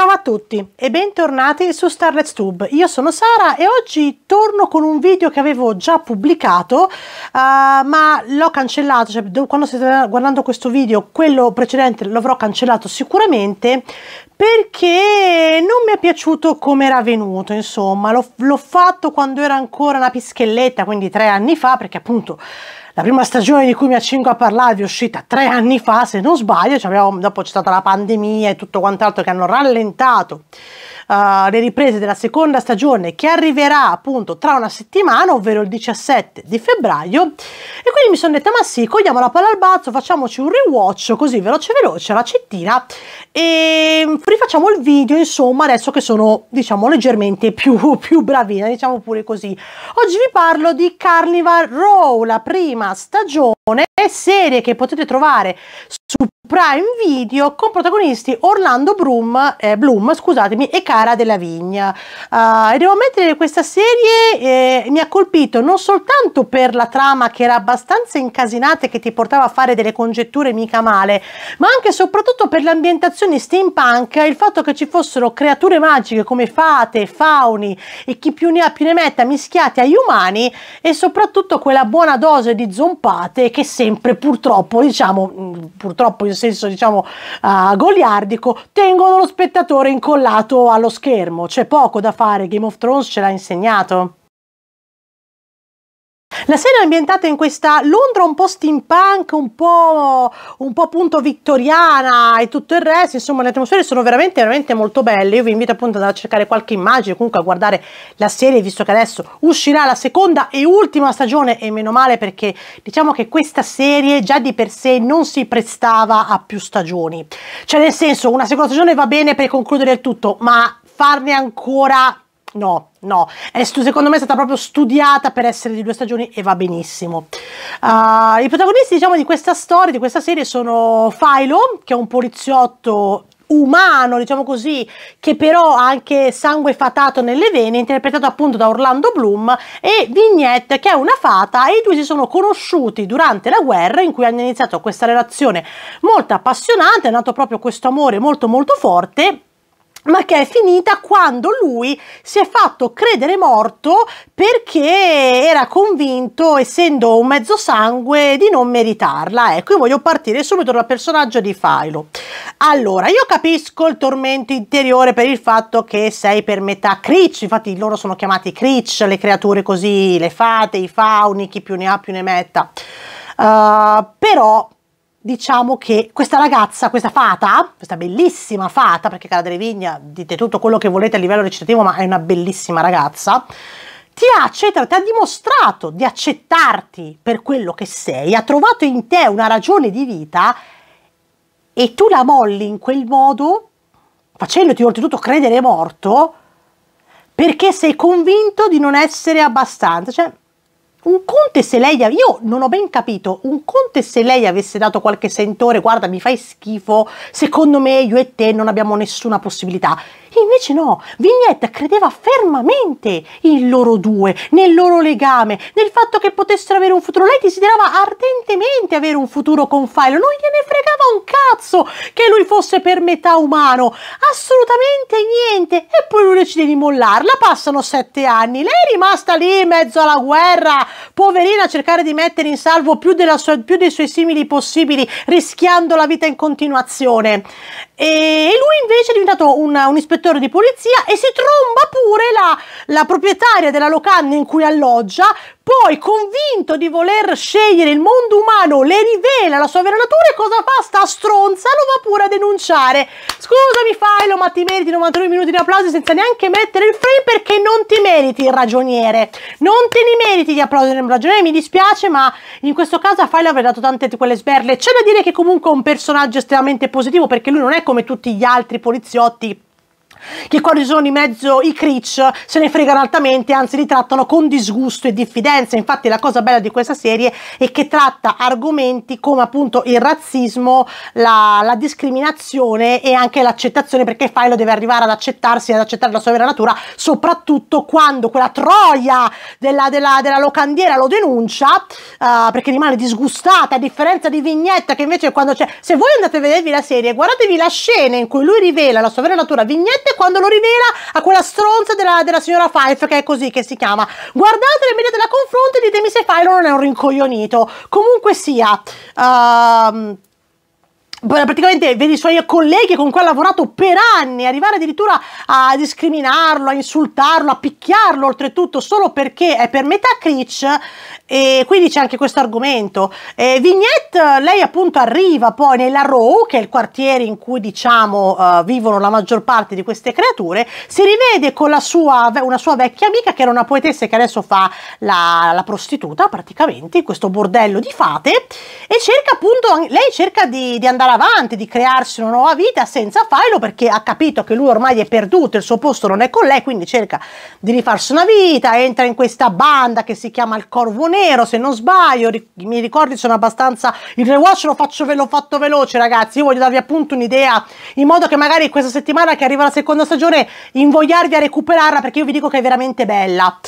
Ciao a tutti e bentornati su Starlet Tube. Io sono Sara e oggi torno con un video che avevo già pubblicato, uh, ma l'ho cancellato, cioè quando state guardando questo video, quello precedente l'avrò cancellato sicuramente perché non mi è piaciuto come era venuto, insomma, l'ho fatto quando era ancora una pischelletta, quindi tre anni fa, perché appunto la prima stagione di cui mi accingo a parlarvi è uscita tre anni fa, se non sbaglio, cioè abbiamo, dopo c'è stata la pandemia e tutto quant'altro che hanno rallentato eh, le riprese della seconda stagione che arriverà appunto tra una settimana, ovvero il 17 di febbraio. E quindi mi sono detta, ma sì, cogliamo la palla al balzo, facciamoci un rewatch così veloce veloce, la cettina e rifacciamo il video insomma adesso che sono diciamo leggermente più, più bravina diciamo pure così oggi vi parlo di Carnival Row la prima stagione serie che potete trovare su Prime Video con protagonisti Orlando Bloom, eh, Bloom scusatemi, e Cara della Vigna. Uh, e devo ammettere che questa serie eh, mi ha colpito non soltanto per la trama che era abbastanza incasinata e che ti portava a fare delle congetture mica male, ma anche e soprattutto per l'ambientazione steampunk il fatto che ci fossero creature magiche come fate, fauni e chi più ne ha più ne metta mischiati agli umani e soprattutto quella buona dose di zompate che sempre purtroppo, diciamo, purtroppo troppo in senso diciamo uh, goliardico, tengono lo spettatore incollato allo schermo. C'è poco da fare, Game of Thrones ce l'ha insegnato. La serie è ambientata in questa Londra un po' steampunk, un po', un po' appunto vittoriana e tutto il resto, insomma le atmosfere sono veramente, veramente molto belle, io vi invito appunto ad andare a cercare qualche immagine, comunque a guardare la serie, visto che adesso uscirà la seconda e ultima stagione, e meno male perché diciamo che questa serie già di per sé non si prestava a più stagioni, cioè nel senso una seconda stagione va bene per concludere il tutto, ma farne ancora No, no, è, eh, secondo me è stata proprio studiata per essere di due stagioni e va benissimo. Uh, I protagonisti diciamo, di questa storia, di questa serie sono Philo, che è un poliziotto umano, diciamo così, che però ha anche sangue fatato nelle vene, interpretato appunto da Orlando Bloom, e Vignette, che è una fata, e i due si sono conosciuti durante la guerra, in cui hanno iniziato questa relazione molto appassionante, è nato proprio questo amore molto molto forte, ma che è finita quando lui si è fatto credere morto perché era convinto, essendo un mezzo sangue, di non meritarla. Ecco, io voglio partire subito dal personaggio di Philo. Allora, io capisco il tormento interiore per il fatto che sei per metà Critch, infatti loro sono chiamati Critch, le creature così, le fate, i fauni, chi più ne ha più ne metta. Uh, però diciamo che questa ragazza, questa fata, questa bellissima fata, perché Cara Drevigna, dite tutto quello che volete a livello recitativo, ma è una bellissima ragazza, ti ha accettato, ti ha dimostrato di accettarti per quello che sei, ha trovato in te una ragione di vita e tu la molli in quel modo, facendoti oltretutto credere morto, perché sei convinto di non essere abbastanza. Cioè, un conte se lei, io non ho ben capito, un conte se lei avesse dato qualche sentore, guarda mi fai schifo, secondo me io e te non abbiamo nessuna possibilità. Invece no, Vignette credeva fermamente in loro due, nel loro legame, nel fatto che potessero avere un futuro. Lei desiderava ardentemente avere un futuro con Philo, non gliene fregava un cazzo che lui fosse per metà umano, assolutamente niente. E poi lui decide di mollarla, passano sette anni, lei è rimasta lì in mezzo alla guerra, poverina, a cercare di mettere in salvo più, sua, più dei suoi simili possibili, rischiando la vita in continuazione. E lui invece è diventato un, un ispettore ispettore di polizia e si tromba pure la, la proprietaria della locanda in cui alloggia poi convinto di voler scegliere il mondo umano le rivela la sua vera natura e cosa fa? Sta stronza, lo va pure a denunciare. Scusami Failo, ma ti meriti 92 minuti di applausi senza neanche mettere il frame perché non ti meriti il ragioniere. Non te ne meriti di applausi del ragioniere, mi dispiace, ma in questo caso a Failo avrei dato tante di quelle sberle. C'è da dire che comunque è un personaggio estremamente positivo perché lui non è come tutti gli altri poliziotti che quando ci sono in mezzo i critch se ne fregano altamente, anzi li trattano con disgusto e diffidenza. Infatti la cosa bella di questa serie è che tratta argomenti come appunto il razzismo, la, la discriminazione e anche l'accettazione, perché Philo deve arrivare ad accettarsi, e ad accettare la sua vera natura, soprattutto quando quella troia della, della, della locandiera lo denuncia, uh, perché rimane disgustata, a differenza di Vignetta che invece quando c'è... Se voi andate a vedervi la serie, guardatevi la scena in cui lui rivela la sua vera natura, Vignetta quando lo rivela a quella stronza della, della signora Fife che è così che si chiama. Guardatela, vedete la confronto e ditemi se Philo non è un rincoglionito. Comunque sia... Uh, praticamente vedi i suoi colleghi con cui ha lavorato per anni, arrivare addirittura a discriminarlo, a insultarlo, a picchiarlo oltretutto solo perché è per metà Critch e quindi c'è anche questo argomento. E Vignette, lei appunto arriva poi nella Row, che è il quartiere in cui diciamo uh, vivono la maggior parte di queste creature, si rivede con la sua, una sua vecchia amica che era una poetessa che adesso fa la, la prostituta praticamente in questo bordello di fate e cerca appunto, lei cerca di, di andare andare avanti, di crearsi una nuova vita senza Philo perché ha capito che lui ormai è perduto, il suo posto non è con lei, quindi cerca di rifarsi una vita, entra in questa banda che si chiama il Corvo Nero, se non sbaglio, ri mi ricordi sono abbastanza... Il rewatch lo faccio ve l'ho fatto veloce ragazzi, io voglio darvi appunto un'idea in modo che magari questa settimana che arriva la seconda stagione invogliarvi a recuperarla perché io vi dico che è veramente bella.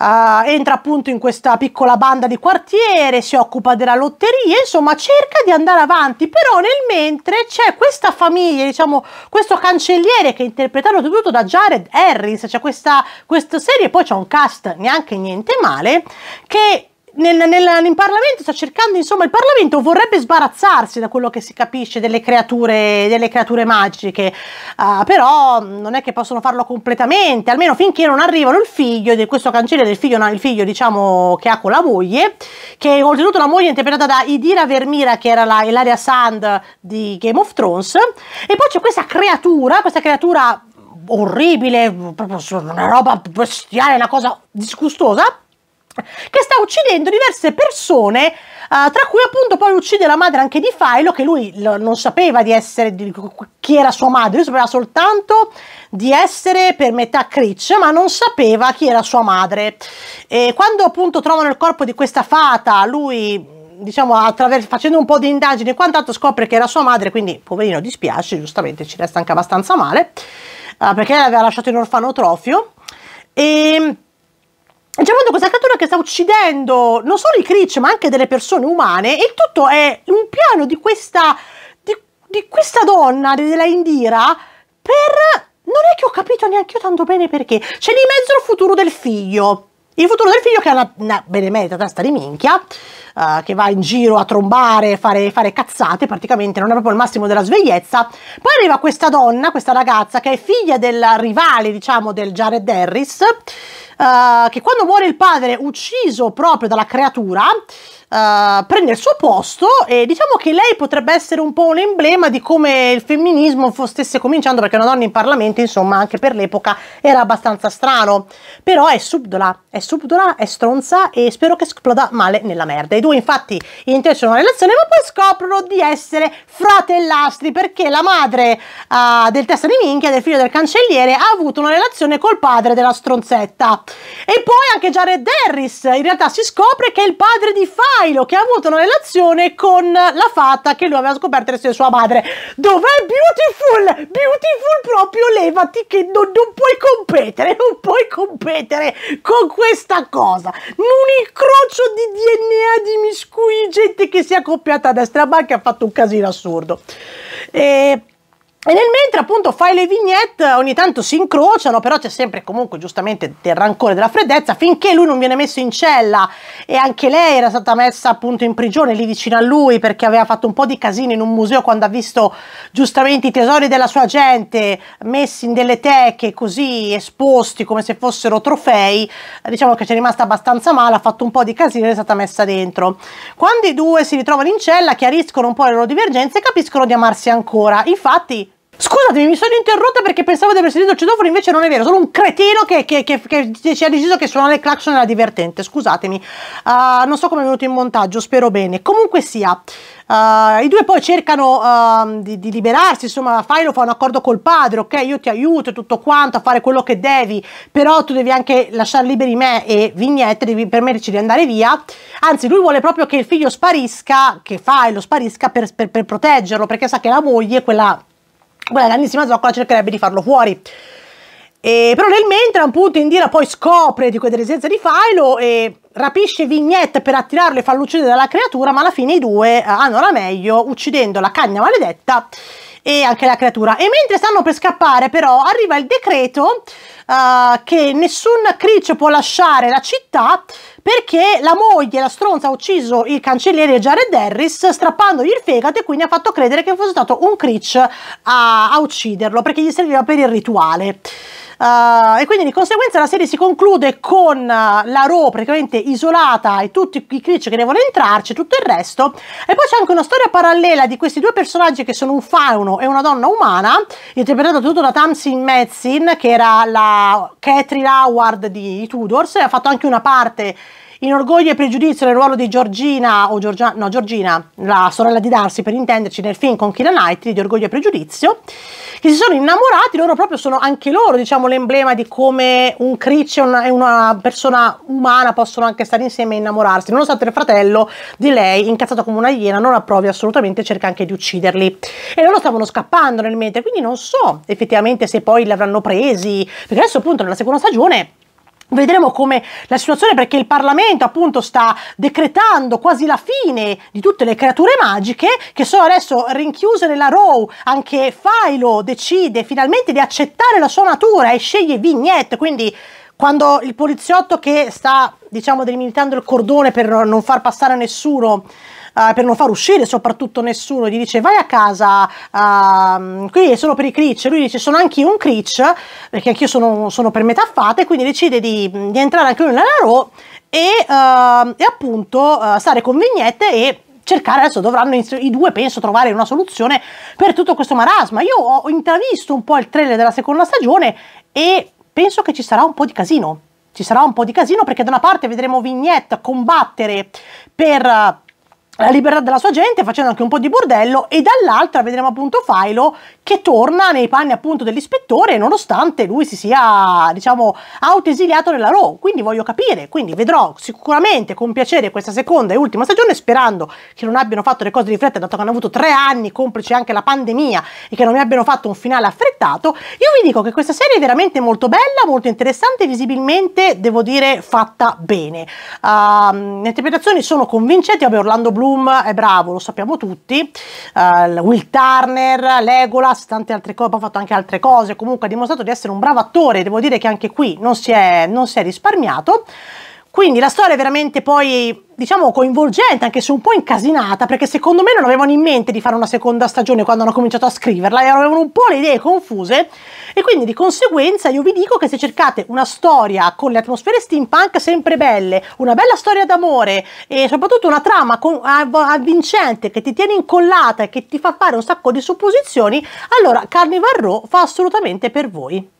Uh, entra appunto in questa piccola banda di quartiere, si occupa della lotteria, insomma cerca di andare avanti, però nel mentre c'è questa famiglia, diciamo questo cancelliere che è interpretato tutto da Jared Harris, c'è cioè questa, questa serie, poi c'è un cast neanche niente male, che nel, nel, in Parlamento sta cercando, insomma, il Parlamento vorrebbe sbarazzarsi da quello che si capisce delle creature, delle creature magiche, uh, però non è che possono farlo completamente, almeno finché non arrivano il figlio, di questo cancelliere, del figlio, il figlio diciamo che ha con la moglie, che oltretutto la moglie è interpretata da Idira Vermira, che era la Ilaria Sand di Game of Thrones, e poi c'è questa creatura, questa creatura orribile, proprio una roba bestiale, una cosa disgustosa che sta uccidendo diverse persone, eh, tra cui appunto poi uccide la madre anche di Philo, che lui non sapeva di essere, di, chi era sua madre, lui sapeva soltanto di essere per metà Critch, ma non sapeva chi era sua madre. E quando appunto trovano il corpo di questa fata, lui diciamo, facendo un po' di indagini e quant'altro, scopre che era sua madre, quindi poverino dispiace, giustamente ci resta anche abbastanza male, uh, perché l'aveva lasciato in orfanotrofio. E ehm, e c'è appunto questa creatura che sta uccidendo non solo i Critch ma anche delle persone umane e il tutto è un piano di questa, di, di questa donna, della Indira, per... non è che ho capito neanche io tanto bene perché. C'è di mezzo il futuro del figlio. Il futuro del figlio che è una, una benemerita testa di minchia, uh, che va in giro a trombare, fare, fare cazzate, praticamente non è proprio il massimo della svegliezza. Poi arriva questa donna, questa ragazza, che è figlia del rivale, diciamo, del Jared Harris, uh, che quando muore il padre ucciso proprio dalla creatura, uh, prende il suo posto e diciamo che lei potrebbe essere un po' un emblema di come il femminismo stesse cominciando, perché una donna in Parlamento, insomma, anche per l'epoca era abbastanza strano. Però è subdola, è subdola, è stronza e spero che esploda male nella merda. I due infatti intrecciano una relazione, ma poi scoprono di essere fratellastri perché la madre uh, del testa di minchia, del figlio del cancelliere, ha avuto una relazione col padre della stronzetta. E poi anche Jared Harris, in realtà si scopre che è il padre di Philo, che ha avuto una relazione con la fata che lui aveva scoperto essere sua madre. Dov'è Beautiful? Beautiful proprio, levati che non, non puoi competere, non puoi competere con questa cosa. Un incrocio di DNA di miscui gente che si è accoppiata a destra ma che ha fatto un casino assurdo. E e nel mentre appunto fai le vignette, ogni tanto si incrociano, però c'è sempre comunque giustamente del rancore, della freddezza, finché lui non viene messo in cella e anche lei era stata messa appunto in prigione lì vicino a lui perché aveva fatto un po' di casino in un museo quando ha visto giustamente i tesori della sua gente messi in delle teche così esposti come se fossero trofei, diciamo che ci è rimasta abbastanza male, ha fatto un po' di casino ed è stata messa dentro. Quando i due si ritrovano in cella, chiariscono un po' le loro divergenze e capiscono di amarsi ancora. Infatti Scusatemi, mi sono interrotta perché pensavo di aver sentito il citofono, invece non è vero, sono un cretino che, che, che, che ci ha deciso che suonare il clacson era divertente, scusatemi, uh, non so come è venuto in montaggio, spero bene. Comunque sia, uh, i due poi cercano uh, di, di, liberarsi, insomma Philo fa un accordo col padre, ok, io ti aiuto e tutto quanto a fare quello che devi, però tu devi anche lasciare liberi me e Vignette, devi permetterci di andare via, anzi lui vuole proprio che il figlio sparisca, che Philo sparisca per, per, per proteggerlo, perché sa che la moglie, quella quella grandissima zoccola cercherebbe di farlo fuori. E però nel mentre un punto Indira poi scopre di quella residenza di Philo e rapisce Vignette per attirarlo e farlo uccidere dalla creatura, ma alla fine i due eh, hanno la meglio uccidendo la cagna maledetta e anche la creatura. E mentre stanno per scappare però arriva il decreto uh, che nessun Creech può lasciare la città perché la moglie, la stronza, ha ucciso il cancelliere Jared Harris strappandogli il fegato e quindi ha fatto credere che fosse stato un Creech a, a ucciderlo perché gli serviva per il rituale. Eh, e quindi di conseguenza la serie si conclude con eh, la Ro praticamente isolata e tutti i cricci che devono entrarci, e tutto il resto. E poi c'è anche una storia parallela di questi due personaggi che sono un fauno e una donna umana, interpretata tutto da Tamsin Metzin, che era la Catherine Howard di Tudors, e ha fatto anche una parte in Orgoglio e Pregiudizio nel ruolo di Giorgina, o Giorgia, no, Giorgina, la sorella di Darcy per intenderci, nel film con Kira Knightley di Orgoglio e Pregiudizio, che si sono innamorati, loro proprio sono anche loro, diciamo, l'emblema di come un Critch e una persona umana possono anche stare insieme e innamorarsi. Nonostante il fratello di lei, incazzato come una iena, non approvi assolutamente, cerca anche di ucciderli. E loro stavano scappando nel mente, quindi non so effettivamente se poi li avranno presi, perché adesso appunto nella seconda stagione Vedremo come la situazione perché il Parlamento appunto sta decretando quasi la fine di tutte le creature magiche che sono adesso rinchiuse nella row, anche Philo decide finalmente di accettare la sua natura e sceglie Vignette, quindi quando il poliziotto che sta diciamo delimitando il cordone per non far passare nessuno eh, per non far uscire soprattutto nessuno, gli dice vai a casa, uh, qui è solo per i critch, lui dice sono anche un critch, perché anch'io sono, sono per metà fate, quindi decide di, di entrare anche lui nella RO e, uh, e appunto eh, stare con vignette e cercare adesso dovranno i due penso trovare una soluzione per tutto questo marasma io ho intravisto un po' il trailer della seconda stagione e penso che ci sarà un po' di casino ci sarà un po' di casino perché da una parte vedremo Vignette combattere per la libertà della sua gente facendo anche un po' di bordello e dall'altra vedremo appunto Philo che torna nei panni appunto dell'ispettore nonostante lui si sia diciamo autoesiliato nella Raw quindi voglio capire quindi vedrò sicuramente con piacere questa seconda e ultima stagione sperando che non abbiano fatto le cose di fretta dato che hanno avuto tre anni complice anche la pandemia e che non mi abbiano fatto un finale affrettato io vi dico che questa serie è veramente molto bella molto interessante visibilmente devo dire fatta bene uh, le interpretazioni sono convincenti vabbè Orlando Blue Gollum è bravo, lo sappiamo tutti, uh, Will Turner, Legolas, tante altre cose, ha fatto anche altre cose, comunque ha dimostrato di essere un bravo attore, devo dire che anche qui non si è, non si è risparmiato. Quindi la storia è veramente poi, diciamo, coinvolgente, anche se un po' incasinata, perché secondo me non avevano in mente di fare una seconda stagione quando hanno cominciato a scriverla e avevano un po' le idee confuse. E quindi di conseguenza io vi dico che se cercate una storia con le atmosfere steampunk sempre belle, una bella storia d'amore e soprattutto una trama avvincente che ti tiene incollata e che ti fa fare un sacco di supposizioni, allora Carnival Row fa assolutamente per voi.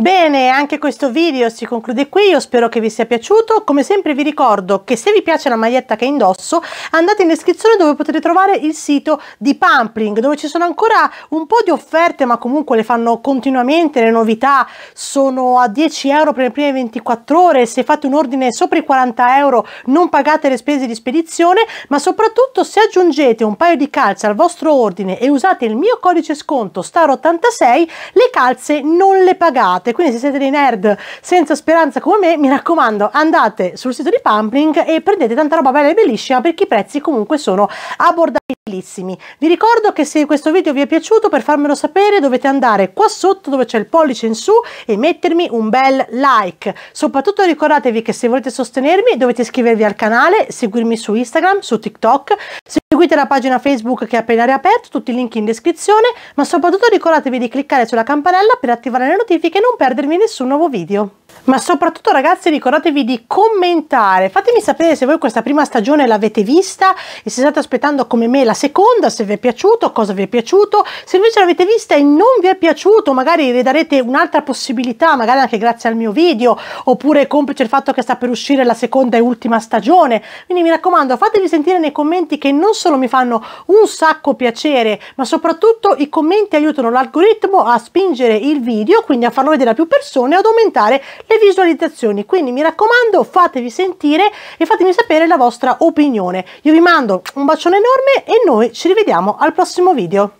Bene, anche questo video si conclude qui, io spero che vi sia piaciuto, come sempre vi ricordo che se vi piace la maglietta che indosso andate in descrizione dove potete trovare il sito di Pampling dove ci sono ancora un po' di offerte ma comunque le fanno continuamente, le novità sono a 10 euro per le prime 24 ore, se fate un ordine sopra i 40 euro non pagate le spese di spedizione ma soprattutto se aggiungete un paio di calze al vostro ordine e usate il mio codice sconto STAR86 le calze non le pagate forte. Quindi, se siete dei nerd senza speranza come me, mi raccomando, andate sul sito di Pumpling e prendete tanta roba bella e bellissima perché i prezzi comunque sono abbordabili bellissimi. Vi ricordo che se questo video vi è piaciuto per farmelo sapere dovete andare qua sotto dove c'è il pollice in su e mettermi un bel like. Soprattutto ricordatevi che se volete sostenermi dovete iscrivervi al canale, seguirmi su Instagram, su TikTok, seguite la pagina Facebook che è appena riaperta, tutti i link in descrizione, ma soprattutto ricordatevi di cliccare sulla campanella per attivare le notifiche e non perdervi nessun nuovo video ma soprattutto ragazzi ricordatevi di commentare fatemi sapere se voi questa prima stagione l'avete vista e se state aspettando come me la seconda se vi è piaciuto cosa vi è piaciuto se invece l'avete vista e non vi è piaciuto magari darete un'altra possibilità magari anche grazie al mio video oppure complice il fatto che sta per uscire la seconda e ultima stagione quindi mi raccomando fatemi sentire nei commenti che non solo mi fanno un sacco piacere ma soprattutto i commenti aiutano l'algoritmo a spingere il video quindi a farlo vedere a più persone e ad aumentare e visualizzazioni. Quindi mi raccomando, fatevi sentire e fatemi sapere la vostra opinione. Io vi mando un bacione enorme e noi ci rivediamo al prossimo video.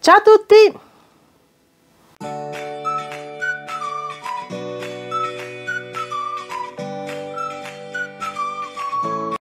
Ciao a tutti!